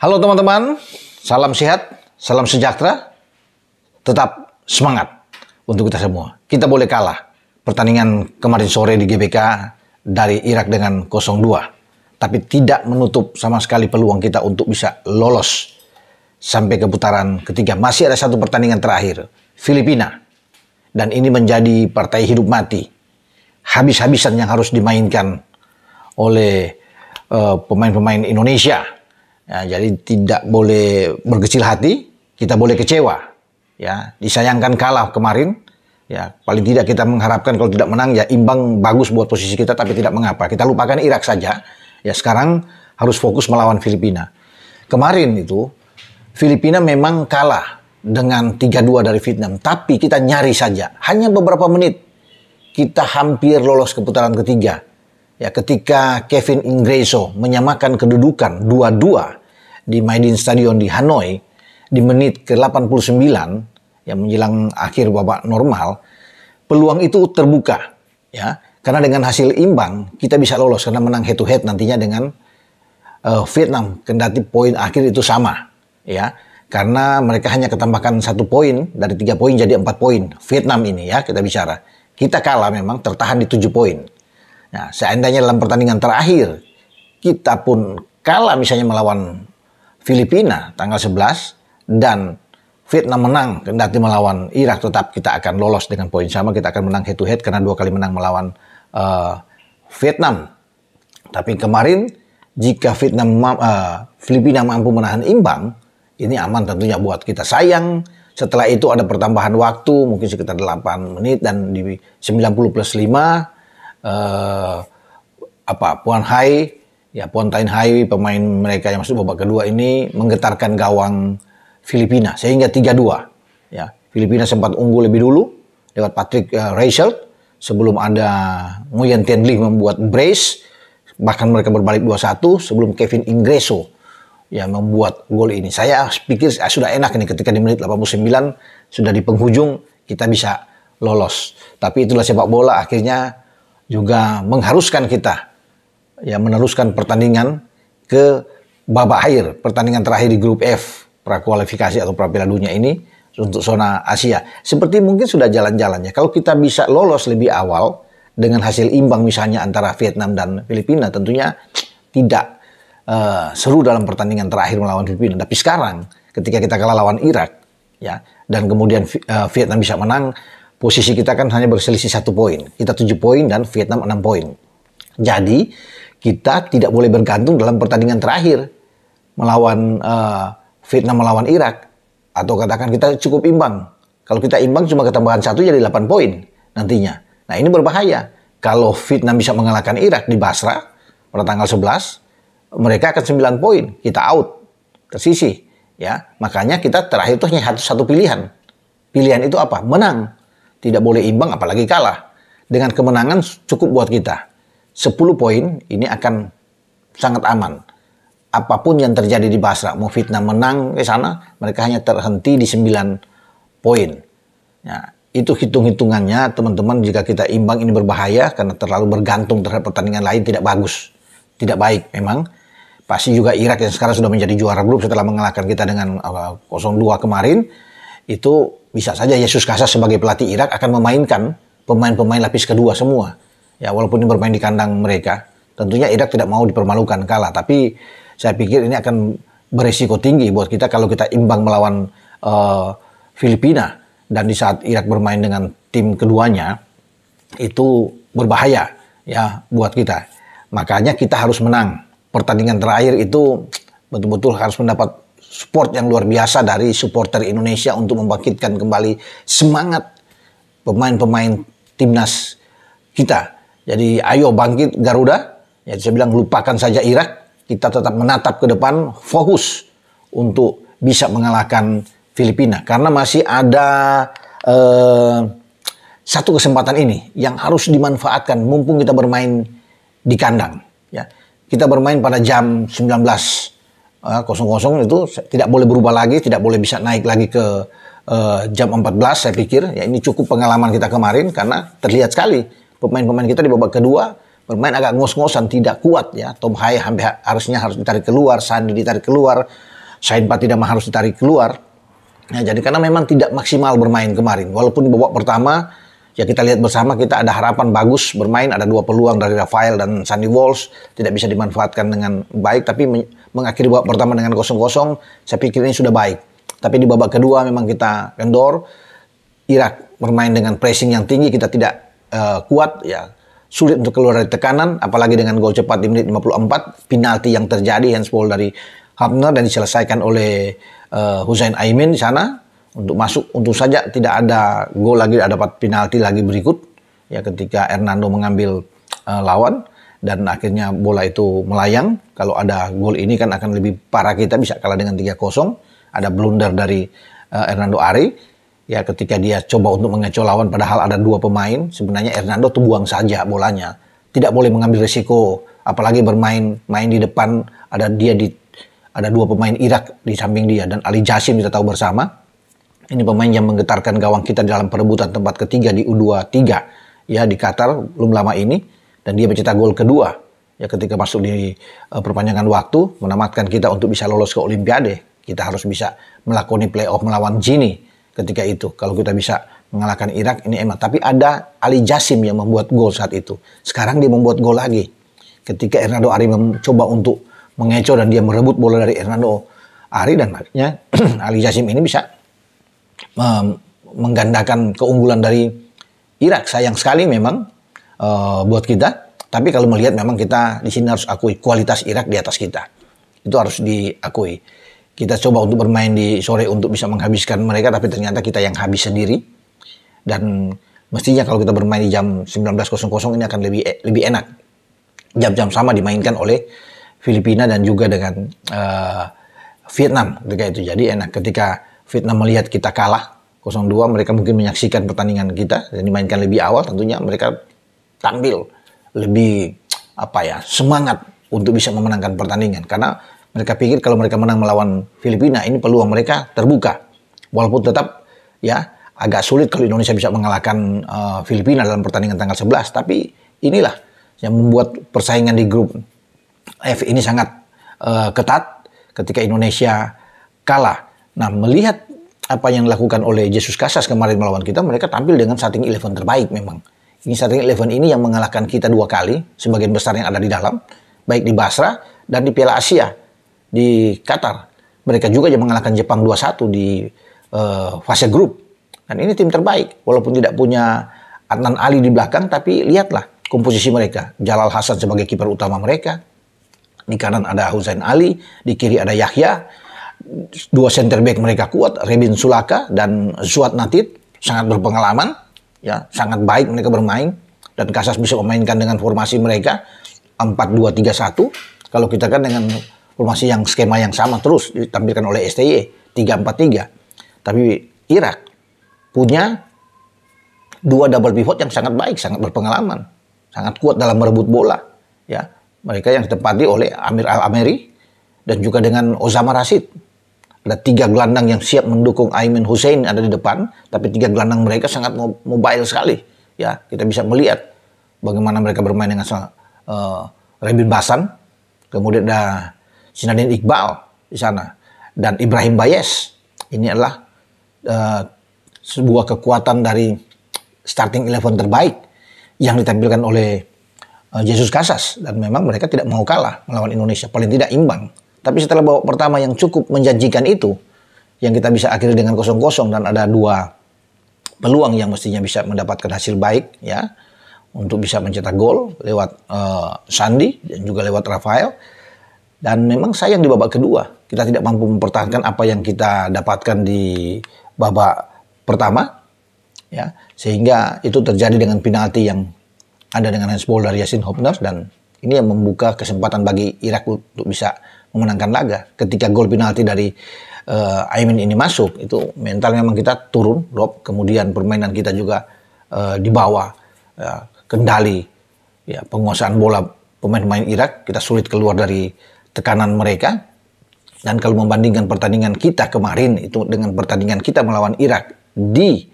Halo teman-teman, salam sehat, salam sejahtera, tetap semangat untuk kita semua. Kita boleh kalah. Pertandingan kemarin sore di GBK dari Irak dengan 0-2, tapi tidak menutup sama sekali peluang kita untuk bisa lolos sampai ke putaran ketiga. Masih ada satu pertandingan terakhir, Filipina. Dan ini menjadi partai hidup mati. Habis-habisan yang harus dimainkan oleh eh, pemain-pemain uh, Indonesia Ya, jadi tidak boleh berkecil hati, kita boleh kecewa. Ya, disayangkan kalah kemarin. Ya, paling tidak kita mengharapkan kalau tidak menang ya imbang bagus buat posisi kita tapi tidak mengapa. Kita lupakan Irak saja. Ya, sekarang harus fokus melawan Filipina. Kemarin itu Filipina memang kalah dengan 3-2 dari Vietnam, tapi kita nyari saja. Hanya beberapa menit kita hampir lolos ke putaran ketiga ya ketika Kevin Ingreso menyamakan kedudukan 2-2 di Maidin Stadion di Hanoi di menit ke-89 yang menjelang akhir babak normal, peluang itu terbuka ya. Karena dengan hasil imbang kita bisa lolos karena menang head to head nantinya dengan uh, Vietnam kendati poin akhir itu sama ya. Karena mereka hanya ketambahkan satu poin dari tiga poin jadi empat poin. Vietnam ini ya kita bicara. Kita kalah memang tertahan di tujuh poin. Nah, seandainya dalam pertandingan terakhir kita pun kalah misalnya melawan Filipina tanggal 11 dan Vietnam menang kendati melawan Irak tetap kita akan lolos dengan poin sama kita akan menang head to head karena dua kali menang melawan uh, Vietnam. Tapi kemarin jika Vietnam uh, Filipina mampu menahan imbang ini aman tentunya buat kita. Sayang setelah itu ada pertambahan waktu mungkin sekitar 8 menit dan di 90 plus 5 uh, eh, apa Puan Hai ya Pontain High pemain mereka yang masuk babak kedua ini menggetarkan gawang Filipina sehingga 3-2 ya Filipina sempat unggul lebih dulu lewat Patrick uh, eh, Rachel sebelum ada Nguyen Tien Ling membuat brace bahkan mereka berbalik 2-1 sebelum Kevin Ingreso ya membuat gol ini saya pikir ah, sudah enak ini ketika di menit 89 sudah di penghujung kita bisa lolos tapi itulah sepak bola akhirnya juga mengharuskan kita ya meneruskan pertandingan ke babak akhir pertandingan terakhir di grup F prakualifikasi atau prapiala dunia ini untuk zona Asia. Seperti mungkin sudah jalan-jalannya. Kalau kita bisa lolos lebih awal dengan hasil imbang misalnya antara Vietnam dan Filipina tentunya tidak uh, seru dalam pertandingan terakhir melawan Filipina. Tapi sekarang ketika kita kalah lawan Irak ya dan kemudian uh, Vietnam bisa menang posisi kita kan hanya berselisih satu poin. Kita tujuh poin dan Vietnam enam poin. Jadi kita tidak boleh bergantung dalam pertandingan terakhir melawan uh, Vietnam melawan Irak atau katakan kita cukup imbang. Kalau kita imbang cuma ketambahan satu jadi 8 poin nantinya. Nah ini berbahaya. Kalau Vietnam bisa mengalahkan Irak di Basra pada tanggal 11, mereka akan 9 poin. Kita out ke Ya, makanya kita terakhir itu hanya satu, satu pilihan. Pilihan itu apa? Menang. Tidak boleh imbang apalagi kalah. Dengan kemenangan cukup buat kita. 10 poin ini akan sangat aman. Apapun yang terjadi di Basra, mau fitnah menang ke sana, mereka hanya terhenti di 9 poin. Ya, itu hitung-hitungannya teman-teman jika kita imbang ini berbahaya karena terlalu bergantung terhadap pertandingan lain tidak bagus. Tidak baik memang. Pasti juga Irak yang sekarang sudah menjadi juara grup setelah mengalahkan kita dengan 0-2 eh, kemarin, itu bisa saja Yesus Kasas sebagai pelatih Irak akan memainkan pemain-pemain lapis kedua semua ya walaupun ini bermain di kandang mereka, tentunya Irak tidak mau dipermalukan kalah. Tapi saya pikir ini akan beresiko tinggi buat kita kalau kita imbang melawan uh, Filipina dan di saat Irak bermain dengan tim keduanya itu berbahaya ya buat kita. Makanya kita harus menang. Pertandingan terakhir itu betul-betul harus mendapat support yang luar biasa dari supporter Indonesia untuk membangkitkan kembali semangat pemain-pemain timnas kita jadi ayo bangkit Garuda. Ya saya bilang lupakan saja Irak. Kita tetap menatap ke depan, fokus untuk bisa mengalahkan Filipina. Karena masih ada eh, satu kesempatan ini yang harus dimanfaatkan. Mumpung kita bermain di kandang. Ya. Kita bermain pada jam 19.00 eh, itu tidak boleh berubah lagi, tidak boleh bisa naik lagi ke uh, jam 14 saya pikir ya ini cukup pengalaman kita kemarin karena terlihat sekali pemain-pemain kita di babak kedua bermain agak ngos-ngosan tidak kuat ya Tom Hai hampir harusnya harus ditarik keluar Sandi ditarik keluar Sain Patidama harus ditarik keluar ya, jadi karena memang tidak maksimal bermain kemarin walaupun di babak pertama ya kita lihat bersama kita ada harapan bagus bermain ada dua peluang dari Rafael dan Sandy Walsh tidak bisa dimanfaatkan dengan baik tapi mengakhiri babak pertama dengan kosong-kosong saya pikir ini sudah baik tapi di babak kedua memang kita kendor Irak bermain dengan pressing yang tinggi kita tidak uh, kuat ya sulit untuk keluar dari tekanan apalagi dengan gol cepat di menit 54 penalti yang terjadi handsball dari Hafner dan diselesaikan oleh uh, Hussein Aimin di sana untuk masuk untuk saja tidak ada gol lagi ada dapat penalti lagi berikut ya ketika Hernando mengambil uh, lawan dan akhirnya bola itu melayang kalau ada gol ini kan akan lebih parah kita bisa kalah dengan 3-0 ada blunder dari uh, Hernando Ari ya ketika dia coba untuk mengecoh lawan padahal ada dua pemain sebenarnya Hernando tuh buang saja bolanya tidak boleh mengambil risiko apalagi bermain main di depan ada dia di ada dua pemain Irak di samping dia dan Ali Jasim kita tahu bersama ini pemain yang menggetarkan gawang kita dalam perebutan tempat ketiga di U23 ya di Qatar belum lama ini dan dia mencetak gol kedua ya ketika masuk di uh, perpanjangan waktu menamatkan kita untuk bisa lolos ke Olimpiade kita harus bisa melakoni playoff melawan Gini ketika itu. Kalau kita bisa mengalahkan Irak ini enak. Tapi ada Ali Jasim yang membuat gol saat itu. Sekarang dia membuat gol lagi. Ketika Hernando Ari mencoba untuk mengecoh dan dia merebut bola dari Hernando Ari dan akhirnya Ali Jasim ini bisa um, menggandakan keunggulan dari Irak. Sayang sekali memang uh, buat kita. Tapi kalau melihat memang kita di sini harus akui kualitas Irak di atas kita. Itu harus diakui. Kita coba untuk bermain di sore untuk bisa menghabiskan mereka, tapi ternyata kita yang habis sendiri. Dan mestinya kalau kita bermain di jam 19.00 ini akan lebih e, lebih enak. Jam-jam sama dimainkan oleh Filipina dan juga dengan uh, Vietnam ketika itu. Jadi enak ketika Vietnam melihat kita kalah 02, mereka mungkin menyaksikan pertandingan kita dan dimainkan lebih awal tentunya mereka tampil lebih apa ya semangat untuk bisa memenangkan pertandingan karena mereka pikir kalau mereka menang melawan Filipina ini peluang mereka terbuka. Walaupun tetap ya agak sulit kalau Indonesia bisa mengalahkan uh, Filipina dalam pertandingan tanggal 11, tapi inilah yang membuat persaingan di grup F ini sangat uh, ketat ketika Indonesia kalah. Nah, melihat apa yang dilakukan oleh Jesus Casas kemarin melawan kita, mereka tampil dengan starting eleven terbaik memang. Ini starting eleven ini yang mengalahkan kita dua kali, sebagian besar yang ada di dalam, baik di Basra dan di Piala Asia di Qatar. Mereka juga yang mengalahkan Jepang 2-1 di uh, fase grup. Dan ini tim terbaik, walaupun tidak punya Adnan Ali di belakang, tapi lihatlah komposisi mereka. Jalal Hasan sebagai kiper utama mereka. Di kanan ada Husain Ali, di kiri ada Yahya. Dua center back mereka kuat, Rebin Sulaka dan Zuat Natit. Sangat berpengalaman, ya sangat baik mereka bermain. Dan Kasas bisa memainkan dengan formasi mereka 4-2-3-1. Kalau kita kan dengan formasi yang skema yang sama terus ditampilkan oleh STY 343. Tapi Irak punya dua double pivot yang sangat baik, sangat berpengalaman, sangat kuat dalam merebut bola. Ya, mereka yang ditempati oleh Amir Al Ameri dan juga dengan Osama Rashid. Ada tiga gelandang yang siap mendukung Aimin Hussein ada di depan, tapi tiga gelandang mereka sangat mobile sekali. Ya, kita bisa melihat bagaimana mereka bermain dengan uh, eh, Rebin Basan, kemudian ada Sinadin Iqbal di sana dan Ibrahim Bayes. Ini adalah uh, sebuah kekuatan dari starting eleven terbaik yang ditampilkan oleh uh, Jesus Casas dan memang mereka tidak mau kalah melawan Indonesia paling tidak imbang. Tapi setelah babak pertama yang cukup menjanjikan itu yang kita bisa akhiri dengan kosong-kosong dan ada dua peluang yang mestinya bisa mendapatkan hasil baik ya untuk bisa mencetak gol lewat uh, Sandi dan juga lewat Rafael dan memang sayang di babak kedua kita tidak mampu mempertahankan apa yang kita dapatkan di babak pertama, ya sehingga itu terjadi dengan penalti yang ada dengan handsball dari Yasin Hopner dan ini yang membuka kesempatan bagi Irak untuk bisa memenangkan laga. Ketika gol penalti dari uh, eh, Aimin ini masuk, itu mental memang kita turun, drop. Kemudian permainan kita juga uh, di uh, kendali, ya penguasaan bola pemain-pemain Irak kita sulit keluar dari tekanan mereka. Dan kalau membandingkan pertandingan kita kemarin itu dengan pertandingan kita melawan Irak di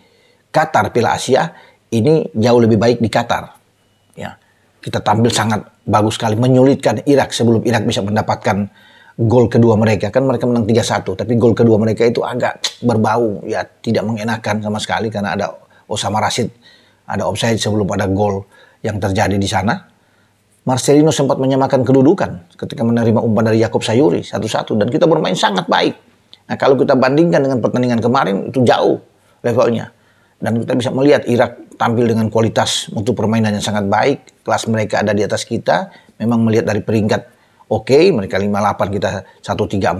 Qatar Piala Asia, ini jauh lebih baik di Qatar. Ya, kita tampil sangat bagus sekali menyulitkan Irak sebelum Irak bisa mendapatkan gol kedua mereka kan mereka menang 3-1 tapi gol kedua mereka itu agak berbau ya tidak mengenakan sama sekali karena ada Osama Rashid ada offside sebelum ada gol yang terjadi di sana Marcelino sempat menyamakan kedudukan ketika menerima umpan dari Yakob Sayuri satu-satu dan kita bermain sangat baik. Nah kalau kita bandingkan dengan pertandingan kemarin itu jauh levelnya dan kita bisa melihat Irak tampil dengan kualitas untuk permainan yang sangat baik kelas mereka ada di atas kita memang melihat dari peringkat oke okay, mereka 58 kita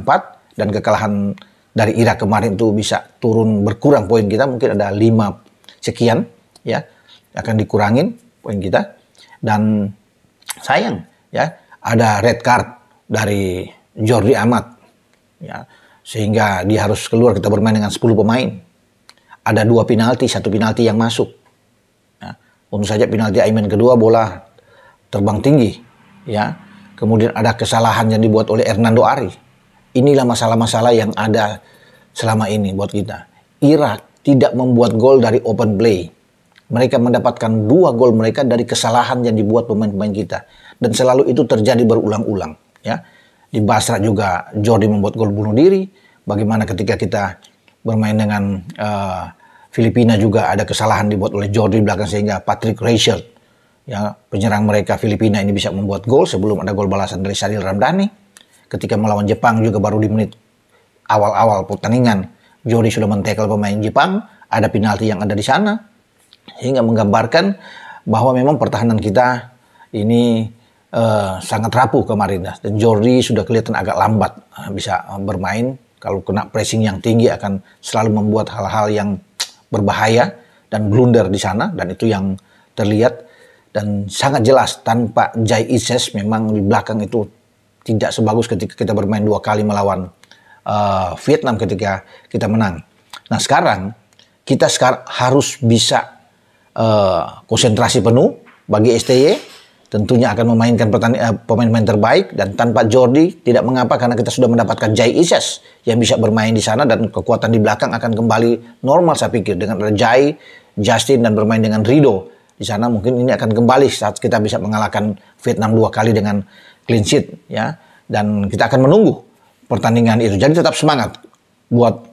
134 dan kekalahan dari Irak kemarin itu bisa turun berkurang poin kita mungkin ada 5 sekian ya akan dikurangin poin kita dan sayang ya ada red card dari Jordi Amat ya sehingga dia harus keluar kita bermain dengan 10 pemain ada dua penalti satu penalti yang masuk ya. tentu saja penalti Aiman kedua bola terbang tinggi ya kemudian ada kesalahan yang dibuat oleh Hernando Ari inilah masalah-masalah yang ada selama ini buat kita Irak tidak membuat gol dari open play mereka mendapatkan dua gol mereka dari kesalahan yang dibuat pemain-pemain kita. Dan selalu itu terjadi berulang-ulang. Ya. Di Basra juga Jordi membuat gol bunuh diri. Bagaimana ketika kita bermain dengan uh, Filipina juga ada kesalahan dibuat oleh Jordi belakang sehingga Patrick Reichert ya penyerang mereka Filipina ini bisa membuat gol sebelum ada gol balasan dari Sadil Ramdhani ketika melawan Jepang juga baru di menit awal-awal pertandingan Jordi sudah mentekel pemain Jepang ada penalti yang ada di sana hingga menggambarkan bahwa memang pertahanan kita ini uh, sangat rapuh kemarin dan Jordi sudah kelihatan agak lambat eh, bisa eh, bermain kalau kena pressing yang tinggi akan selalu membuat hal-hal yang berbahaya dan blunder di sana dan itu yang terlihat dan sangat jelas tanpa Jai Ises memang di belakang itu tidak sebagus ketika kita bermain dua kali melawan uh, Vietnam ketika kita menang. Nah sekarang kita sekarang harus bisa Eh, konsentrasi penuh bagi STY tentunya akan memainkan eh, pemain-pemain terbaik dan tanpa Jordi tidak mengapa karena kita sudah mendapatkan Jai Ises yang bisa bermain di sana dan kekuatan di belakang akan kembali normal saya pikir dengan ada Jai, Justin dan bermain dengan Rido di sana mungkin ini akan kembali saat kita bisa mengalahkan Vietnam dua kali dengan clean sheet ya dan kita akan menunggu pertandingan itu jadi tetap semangat buat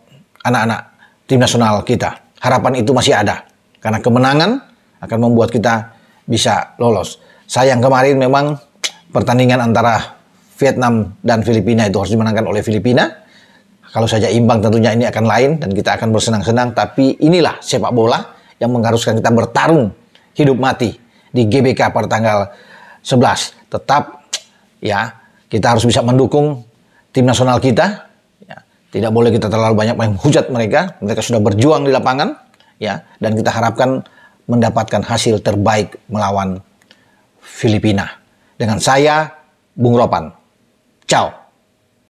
anak-anak tim nasional kita harapan itu masih ada karena kemenangan akan membuat kita bisa lolos. Sayang kemarin memang pertandingan antara Vietnam dan Filipina itu harus dimenangkan oleh Filipina. Kalau saja imbang tentunya ini akan lain dan kita akan bersenang-senang. Tapi inilah sepak bola yang mengharuskan kita bertarung hidup mati di GBK pada tanggal 11. Tetap ya kita harus bisa mendukung tim nasional kita. Ya, tidak boleh kita terlalu banyak menghujat mereka. Mereka sudah berjuang di lapangan ya dan kita harapkan mendapatkan hasil terbaik melawan Filipina. Dengan saya Bung Ropan. Ciao.